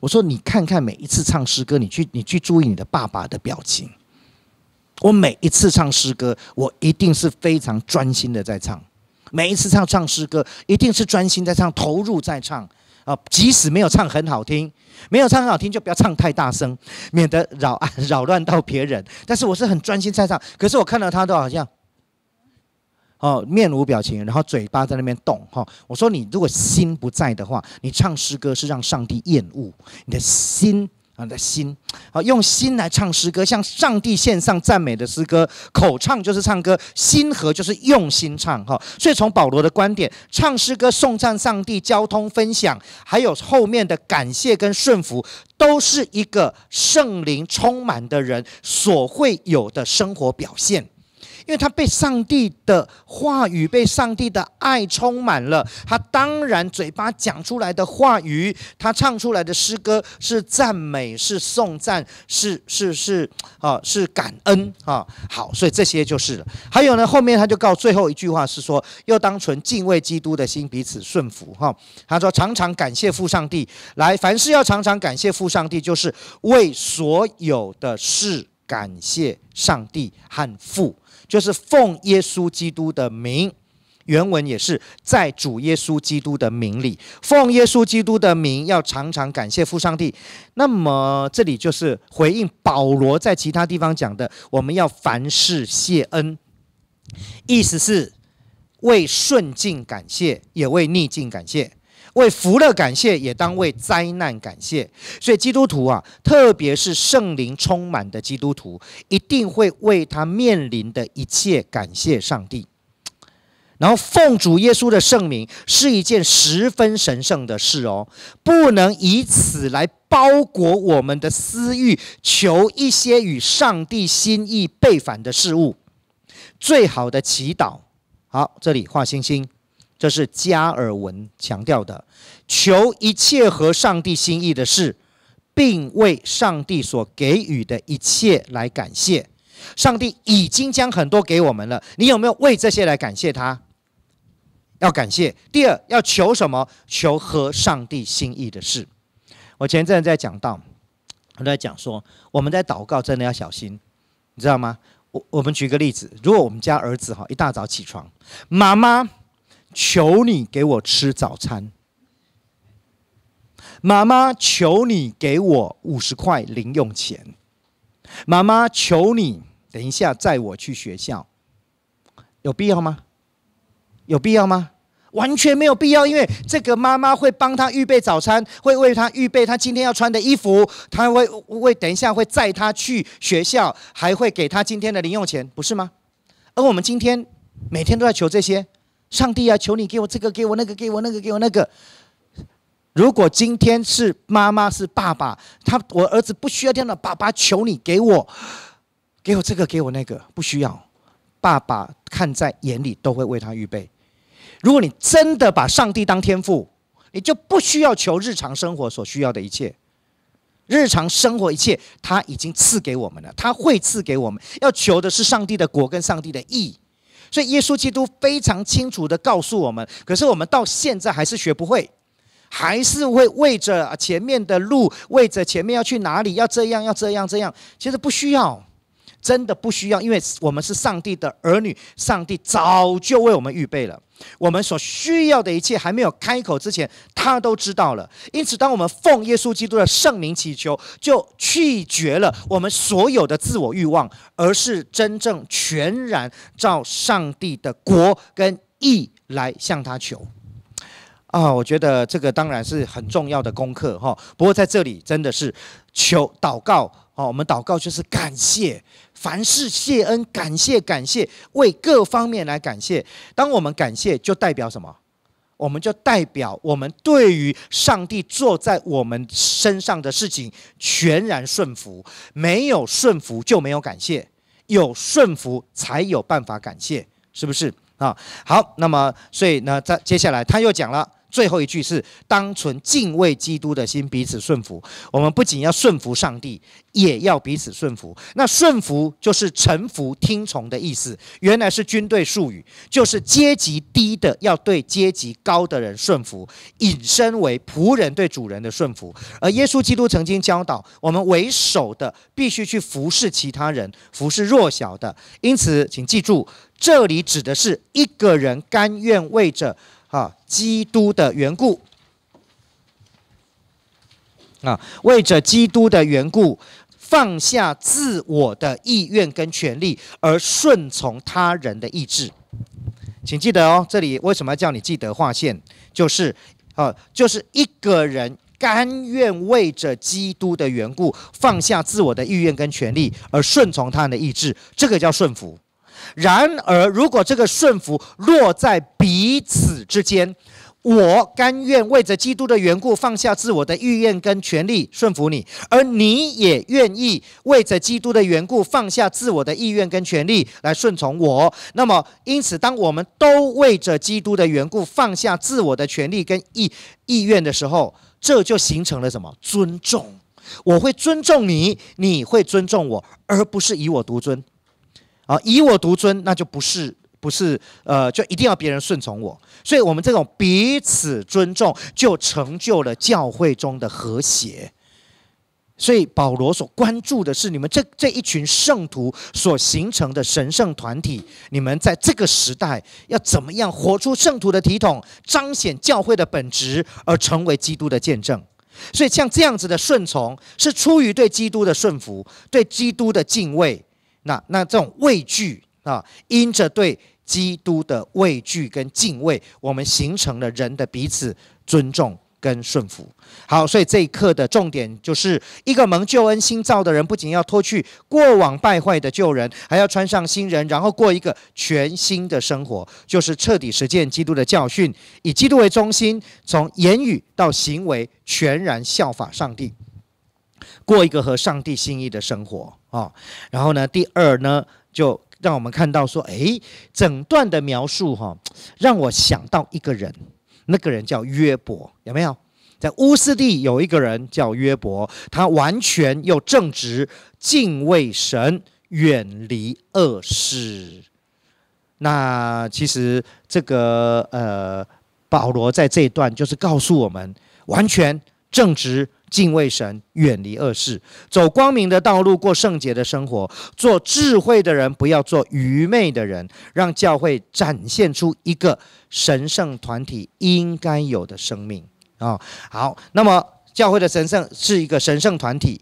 我说你看看每一次唱诗歌，你去你去注意你的爸爸的表情。我每一次唱诗歌，我一定是非常专心的在唱，每一次唱唱诗歌一定是专心在唱，投入在唱。啊，即使没有唱很好听，没有唱很好听就不要唱太大声，免得扰 扰乱到别人。但是我是很专心在唱，可是我看到他都好像哦面无表情，然后嘴巴在那边动哈。我说你如果心不在的话，你唱诗歌是让上帝厌恶你的心。的心，啊，用心来唱诗歌，向上帝献上赞美的诗歌。口唱就是唱歌，心合就是用心唱。哈，所以从保罗的观点，唱诗歌、颂赞上帝、交通分享，还有后面的感谢跟顺服，都是一个圣灵充满的人所会有的生活表现。因为他被上帝的话语、被上帝的爱充满了，他当然嘴巴讲出来的话语，他唱出来的诗歌是赞美、是颂赞、是 是是啊，是感恩啊。好，所以这些就是了。还有呢，后面他就告最后一句话是说：又当纯敬畏基督的心彼此顺服哈。他说常常感谢父上帝来，凡事要常常感谢父上帝，就是为所有的事感谢上帝和父。就是奉耶稣基督的名，原文也是在主耶稣基督的名里。奉耶稣基督的名，要常常感谢父上帝。那么这里就是回应保罗在其他地方讲的，我们要凡事谢恩，意思是为顺境感谢，也为逆境感谢。为福乐感谢，也当为灾难感谢。所以基督徒啊，特别是圣灵充满的基督徒，一定会为他面临的一切感谢上帝。然后奉主耶稣的圣名是一件十分神圣的事哦，不能以此来包裹我们的私欲，求一些与上帝心意背反的事物。最好的祈祷，好，这里画星星。这是加尔文强调的：求一切合上帝心意的事，并为上帝所给予的一切来感谢。上帝已经将很多给我们了，你有没有为这些来感谢他？要感谢。第二，要求什么？求合上帝心意的事。我前阵在讲到，我在讲说，我们在祷告真的要小心，你知道吗？我我们举个例子，如果我们家儿子哈一大早起床，妈妈。求你给我吃早餐，妈妈，求你给我五十块零用钱，妈妈，求你等一下载我去学校，有必要吗？有必要吗？完全没有必要，因为这个妈妈会帮他预备早餐，会为他预备他今天要穿的衣服，他会会等一下会载他去学校，还会给他今天的零用钱，不是吗？而我们今天每天都在求这些。上帝啊，求你给我这个，给我那个，给我那个，给我那个。如果今天是妈妈，是爸爸，他我儿子不需要这样的，爸爸，求你给我，给我这个，给我那个，不需要。爸爸看在眼里，都会为他预备。如果你真的把上帝当天赋，你就不需要求日常生活所需要的一切。日常生活一切，他已经赐给我们了，他会赐给我们。要求的是上帝的果跟上帝的义。所以耶稣基督非常清楚的告诉我们，可是我们到现在还是学不会，还是会为着前面的路，为着前面要去哪里，要这样，要这样，这样，其实不需要，真的不需要，因为我们是上帝的儿女，上帝早就为我们预备了。我们所需要的一切还没有开口之前，他都知道了。因此，当我们奉耶稣基督的圣名祈求，就拒绝了我们所有的自我欲望，而是真正全然照上帝的国跟义来向他求。啊，我觉得这个当然是很重要的功课哈。不过在这里，真的是求祷告。啊，我们祷告就是感谢，凡事谢恩，感谢感谢，为各方面来感谢。当我们感谢，就代表什么？我们就代表我们对于上帝坐在我们身上的事情全然顺服，没有顺服就没有感谢，有顺服才有办法感谢，是不是啊？好，那么所以呢，在接下来他又讲了。最后一句是当存敬畏基督的心，彼此顺服。我们不仅要顺服上帝，也要彼此顺服。那顺服就是臣服、听从的意思。原来是军队术语，就是阶级低的要对阶级高的人顺服，引申为仆人对主人的顺服。而耶稣基督曾经教导我们，为首的必须去服侍其他人，服侍弱小的。因此，请记住，这里指的是一个人甘愿为着。啊，基督的缘故啊，为着基督的缘故，放下自我的意愿跟权利，而顺从他人的意志。请记得哦，这里为什么要叫你记得划线？就是啊，就是一个人甘愿为着基督的缘故，放下自我的意愿跟权利，而顺从他人的意志，这个叫顺服。然而，如果这个顺服落在彼此之间，我甘愿为着基督的缘故放下自我的意愿跟权利，顺服你；而你也愿意为着基督的缘故放下自我的意愿跟权利来顺从我。那么，因此，当我们都为着基督的缘故放下自我的权利跟意意愿的时候，这就形成了什么？尊重。我会尊重你，你会尊重我，而不是以我独尊。啊！以我独尊，那就不是不是呃，就一定要别人顺从我。所以，我们这种彼此尊重，就成就了教会中的和谐。所以，保罗所关注的是你们这这一群圣徒所形成的神圣团体。你们在这个时代要怎么样活出圣徒的体统，彰显教会的本质，而成为基督的见证。所以，像这样子的顺从，是出于对基督的顺服，对基督的敬畏。那那这种畏惧啊，因着对基督的畏惧跟敬畏，我们形成了人的彼此尊重跟顺服。好，所以这一课的重点就是一个蒙救恩新造的人，不仅要脱去过往败坏的旧人，还要穿上新人，然后过一个全新的生活，就是彻底实践基督的教训，以基督为中心，从言语到行为全然效法上帝。过一个和上帝心意的生活啊，然后呢，第二呢，就让我们看到说，哎，整段的描述哈，让我想到一个人，那个人叫约伯，有没有？在乌斯地有一个人叫约伯，他完全又正直，敬畏神，远离恶事。那其实这个呃，保罗在这一段就是告诉我们，完全正直。敬畏神，远离恶事，走光明的道路，过圣洁的生活，做智慧的人，不要做愚昧的人，让教会展现出一个神圣团体应该有的生命啊！好，那么教会的神圣是一个神圣团体，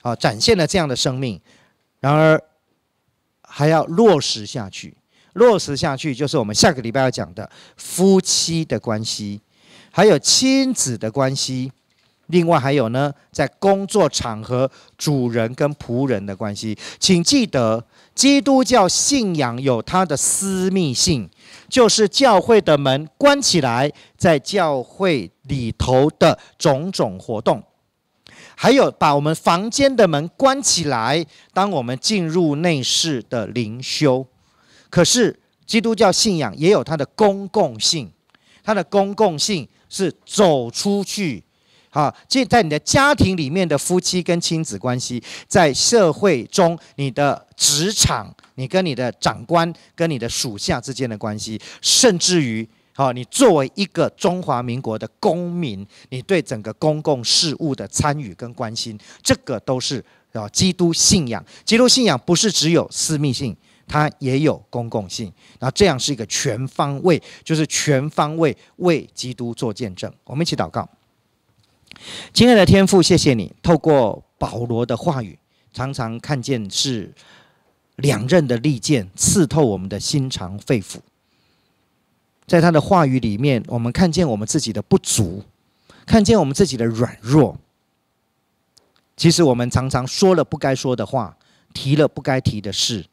啊，展现了这样的生命，然而还要落实下去，落实下去就是我们下个礼拜要讲的夫妻的关系，还有亲子的关系。另外还有呢，在工作场合，主人跟仆人的关系，请记得，基督教信仰有它的私密性，就是教会的门关起来，在教会里头的种种活动，还有把我们房间的门关起来，当我们进入内室的灵修。可是，基督教信仰也有它的公共性，它的公共性是走出去。啊，这在你的家庭里面的夫妻跟亲子关系，在社会中你的职场，你跟你的长官跟你的属下之间的关系，甚至于，啊，你作为一个中华民国的公民，你对整个公共事务的参与跟关心，这个都是啊，基督信仰。基督信仰不是只有私密性，它也有公共性。那这样是一个全方位，就是全方位为基督做见证。我们一起祷告。亲爱的天父，谢谢你透过保罗的话语，常常看见是两刃的利剑刺透我们的心肠肺腑。在他的话语里面，我们看见我们自己的不足，看见我们自己的软弱。其实我们常常说了不该说的话，提了不该提的事，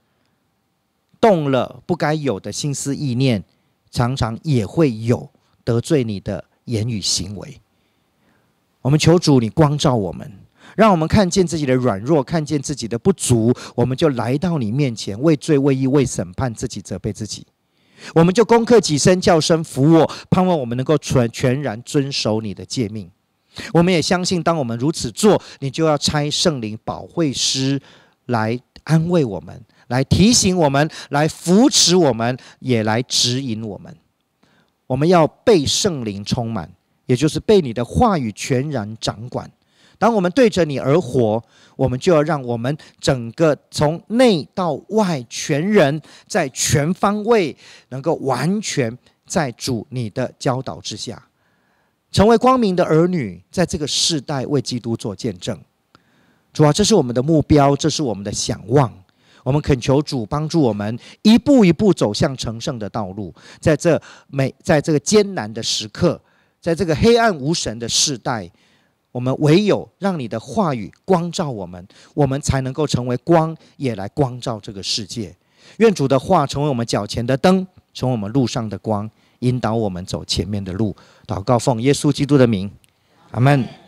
动了不该有的心思意念，常常也会有得罪你的言语行为。我们求主，你光照我们，让我们看见自己的软弱，看见自己的不足，我们就来到你面前，为罪、为义、为审判自己，责备自己。我们就攻克己身，叫声服我，盼望我们能够全全然遵守你的诫命。我们也相信，当我们如此做，你就要拆圣灵保惠师来安慰我们，来提醒我们，来扶持我们，也来指引我们。我们要被圣灵充满。也就是被你的话语全然掌管。当我们对着你而活，我们就要让我们整个从内到外全人，在全方位能够完全在主你的教导之下，成为光明的儿女，在这个世代为基督做见证。主啊，这是我们的目标，这是我们的想望。我们恳求主帮助我们一步一步走向成圣的道路。在这每在这个艰难的时刻。在这个黑暗无神的时代，我们唯有让你的话语光照我们，我们才能够成为光，也来光照这个世界。愿主的话成为我们脚前的灯，成为我们路上的光，引导我们走前面的路。祷告，奉耶稣基督的名，阿门。